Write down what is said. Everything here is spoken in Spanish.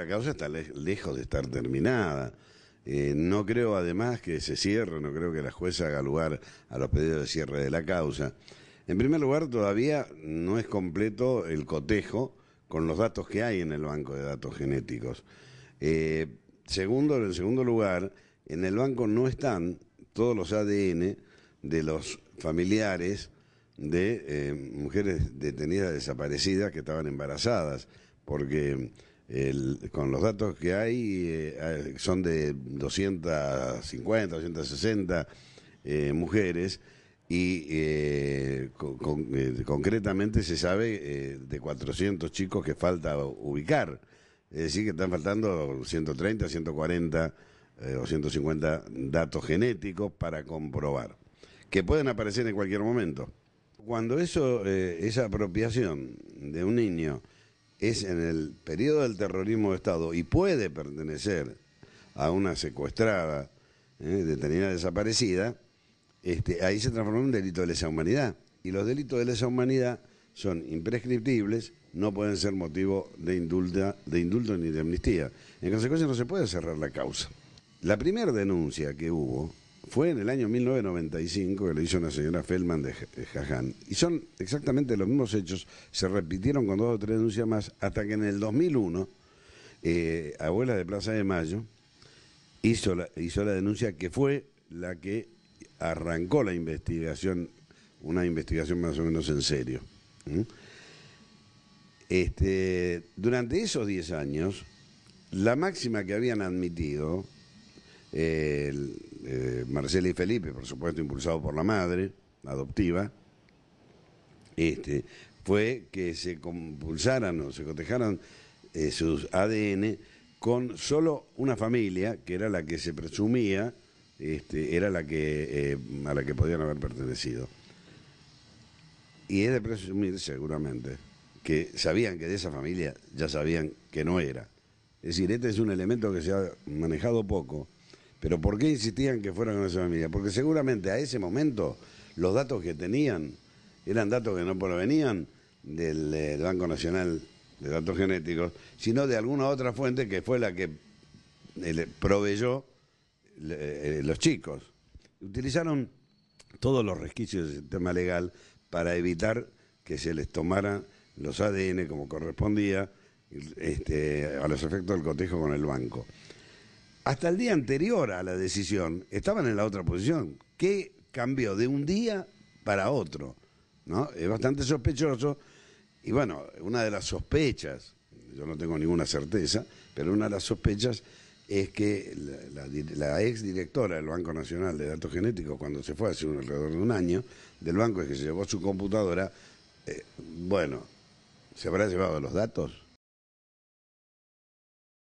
la causa está lejos de estar terminada. Eh, no creo además que se cierre, no creo que la jueza haga lugar a los pedidos de cierre de la causa. En primer lugar, todavía no es completo el cotejo con los datos que hay en el banco de datos genéticos. Eh, segundo, en segundo lugar, en el banco no están todos los ADN de los familiares de eh, mujeres detenidas desaparecidas que estaban embarazadas, porque con los datos que hay, eh, eh, son de 250, 260 eh, mujeres y concretamente se sabe de 400 chicos que falta ubicar. Es decir, que están faltando 130, 140 o 150 datos genéticos para comprobar, que pueden aparecer en cualquier momento. Cuando eso, esa apropiación de un niño es en el periodo del terrorismo de Estado y puede pertenecer a una secuestrada, eh, detenida desaparecida, este, ahí se transformó en un delito de lesa humanidad. Y los delitos de lesa humanidad son imprescriptibles, no pueden ser motivo de, indulta, de indulto ni de amnistía. En consecuencia, no se puede cerrar la causa. La primera denuncia que hubo fue en el año 1995 que lo hizo una señora Feldman de eh, Jaján. Y son exactamente los mismos hechos, se repitieron con dos o tres denuncias más, hasta que en el 2001, eh, Abuela de Plaza de Mayo hizo la, hizo la denuncia que fue la que arrancó la investigación, una investigación más o menos en serio. Este, durante esos 10 años, la máxima que habían admitido Marcelo eh, Marcela y Felipe, por supuesto, impulsado por la madre adoptiva, este, fue que se compulsaran o se cotejaran eh, sus ADN con solo una familia, que era la que se presumía, este, era la que, eh, a la que podían haber pertenecido. Y es de presumir, seguramente, que sabían que de esa familia ya sabían que no era. Es decir, este es un elemento que se ha manejado poco pero ¿por qué insistían que fueran con esa familia? Porque seguramente a ese momento los datos que tenían eran datos que no provenían del, Banco Nacional de Datos Genéticos, sino de alguna otra fuente que fue la que eh, proveyó eh, los chicos. Utilizaron todos los resquicios del sistema legal para evitar que se les tomara los ADN como correspondía este, a los efectos del cotejo con el banco hasta el día anterior a la decisión estaban en la otra posición. ¿Qué cambió de un día para otro? ¿No? Es bastante sospechoso. Y bueno, una de las sospechas, yo no tengo ninguna certeza, pero una de las sospechas es que la, exdirectora ex directora del Banco Nacional de Datos Genéticos, cuando se fue hace un, alrededor de un año, del banco es que se llevó su computadora, eh, bueno, ¿se habrá llevado los datos?